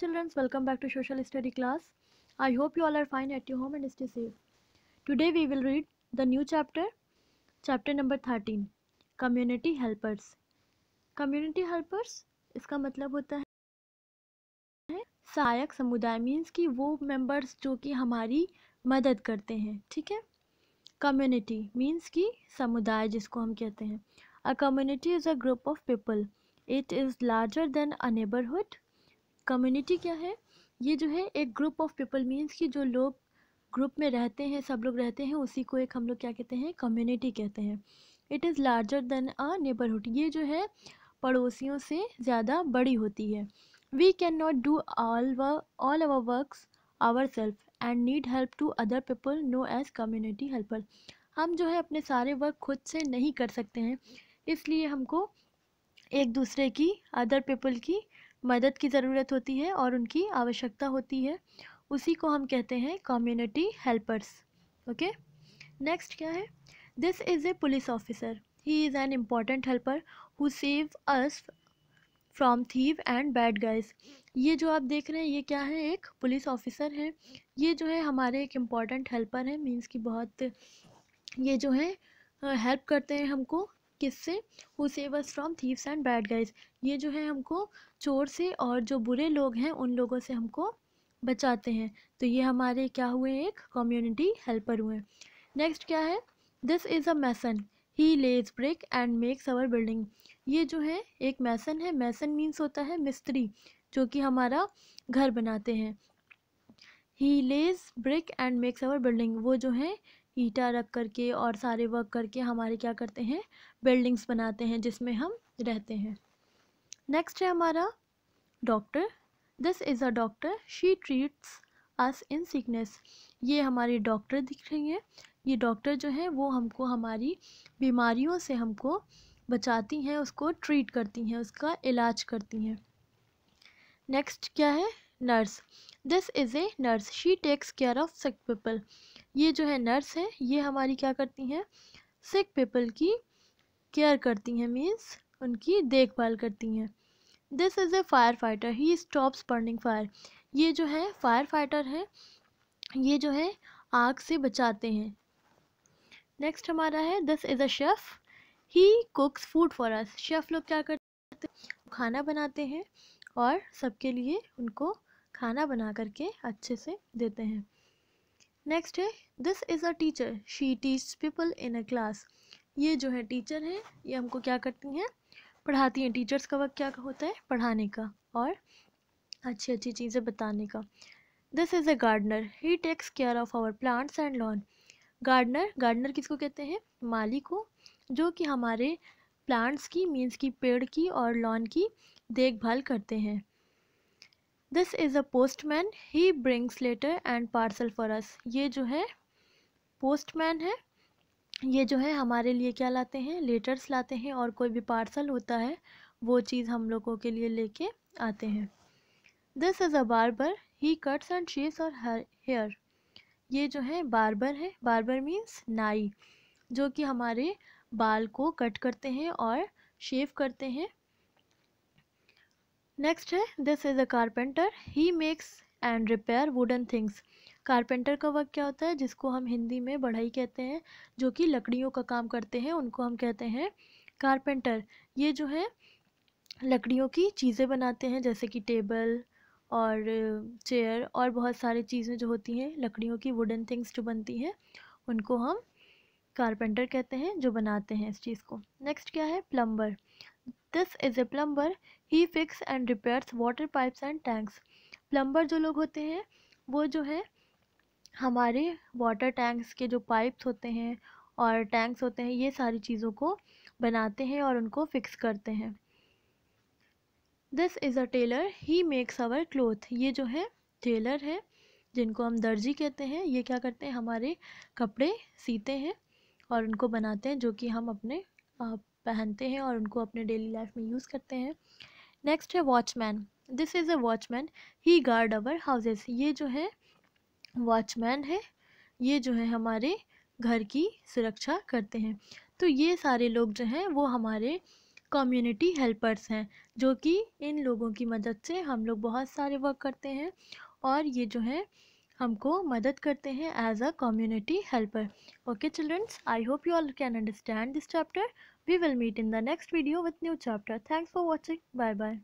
children welcome back to Social Study class. I hope you all are fine at your home and stay safe. Today we will read the new chapter, chapter number 13, Community Helpers. Community Helpers iska matlab hota hai sahayak samuday means ki wo members jo ki hamari madad karte hain theek hai community means ki samuday jisko hum kehte hain a community is a group of people it is larger than a neighborhood community क्या है ये जो है एक group of people means कि जो लोग group में रहते हैं सब लोग रहते हैं उसी को एक हम लोग क्या कहते हैं कम्युनिटी कहते हैं it is larger than a neighbourhood ये जो है पड़ोसियों से ज़्यादा बड़ी होती है we can not do all of all our works our self and need help to other people known as community helper हम जो है अपने सारे वर्क खुद से नहीं कर सकते हैं इसलिए हमको एक दूसरे की अदर पीपल की मदद की ज़रूरत होती है और उनकी आवश्यकता होती है उसी को हम कहते हैं कम्युनिटी हेल्पर्स ओके नेक्स्ट क्या है this is a police officer he is an important helper who save us from thief and bad guys ये जो आप देख रहे हैं ये क्या है एक पुलिस ऑफिसर है ये जो है हमारे एक इम्पॉर्टेंट हेल्पर है मीन्स कि बहुत ये जो है हेल्प करते हैं हमको किससे who save us from thieves and bad guys ये जो है हमको चोर से और जो बुरे लोग हैं उन लोगों से हमको बचाते हैं तो ये हमारे क्या हुए एक कम्युनिटी हेल्पर हुए नेक्स्ट क्या है this is a mason he lays brick and makes our building ये जो है एक मैसन है मैसन मीन्स होता है मिस्त्री जो कि हमारा घर बनाते हैं he lays brick and makes our building वो जो है ईटा रख करके और सारे वर्क करके हमारे क्या करते हैं बिल्डिंग्स बनाते हैं जिसमें हम रहते हैं नेक्स्ट है हमारा doctor this is a doctor she treats us in sickness ये हमारे डॉक्टर दिख रही हैं ये डॉक्टर जो है वो हमको हमारी बीमारियों से हमको बचाती हैं उसको ट्रीट करती हैं उसका इलाज करती हैं नेक्स्ट क्या है nurse this is a nurse she takes care of sick people ये जो है नर्स है ये हमारी क्या करती हैं सिक पीपल की केयर करती हैं मीन्स उनकी देखभाल करती हैं this is a firefighter he stops burning fire ये जो है फायर फाइटर है ये जो है आग से बचाते हैं नेक्स्ट हमारा है this is a chef he cooks food for us chef लोग क्या करते हैं खाना बनाते हैं और सबके लिए उनको खाना बना करके अच्छे से देते हैं नेक्स्ट है this is a teacher she teach people in a class ये जो है टीचर हैं ये हमको क्या करती हैं पढ़ाती हैं टीचर्स का वक्त क्या होता है पढ़ाने का और अच्छी अच्छी चीज़ें बताने का this is a gardener he takes care of our plants and lawn gardener gardener किसको कहते हैं माली को जो कि हमारे प्लांट्स की मीन्स की पेड़ की और लॉन की देखभाल करते हैं this is a postman he brings letter and parcel for us ये जो है पोस्टमैन है ये जो है हमारे लिए क्या लाते हैं लेटर्स लाते हैं और कोई भी पार्सल होता है वो चीज़ हम लोगों के लिए लेके आते हैं this is a barber he cuts and shaves our hair ये जो है बारबर है बारबर मीन्स नाई जो कि हमारे बाल को कट करते हैं और शेव करते हैं नेक्स्ट है this is a carpenter he makes and repair wooden things carpenter का वर्क क्या होता है जिसको हम हिंदी में बढ़ाई कहते हैं जो कि लकड़ियों का काम करते हैं उनको हम कहते हैं कारपेंटर ये जो है लकड़ियों की चीज़ें बनाते हैं जैसे कि टेबल और चेयर और बहुत सारी चीज़ें जो होती हैं लकड़ियों की वुडन थिंग्स जो बनती हैं उनको हम कारपेंटर कहते हैं जो बनाते हैं इस चीज़ को नेक्स्ट क्या है plumber this is a plumber he fix and repairs water pipes and tanks plumber जो लोग होते हैं वो जो है हमारे वाटर टैंक्स के जो पाइप्स होते हैं और टैंक्स होते हैं ये सारी चीज़ों को बनाते हैं और उनको फिक्स करते हैं this is a tailor he makes our cloth ये जो है टेलर है जिनको हम दर्जी कहते हैं ये क्या करते हैं हमारे कपड़े सीते हैं और उनको बनाते हैं जो कि हम अपने पहनते हैं और उनको अपने डेली लाइफ में यूज़ करते हैं नेक्स्ट है watchman this is a watchman he guard our houses ये जो है वॉचमैन है ये जो है हमारे घर की सुरक्षा करते हैं तो ये सारे लोग जो हैं वो हमारे कम्युनिटी हेल्पर्स हैं जो कि इन लोगों की मदद से हम लोग बहुत सारे वर्क करते हैं और ये जो है हमको मदद करते हैं as a community helper okay childrens I hope you all can understand this chapter we will meet in the next video with new chapter thanks for watching bye bye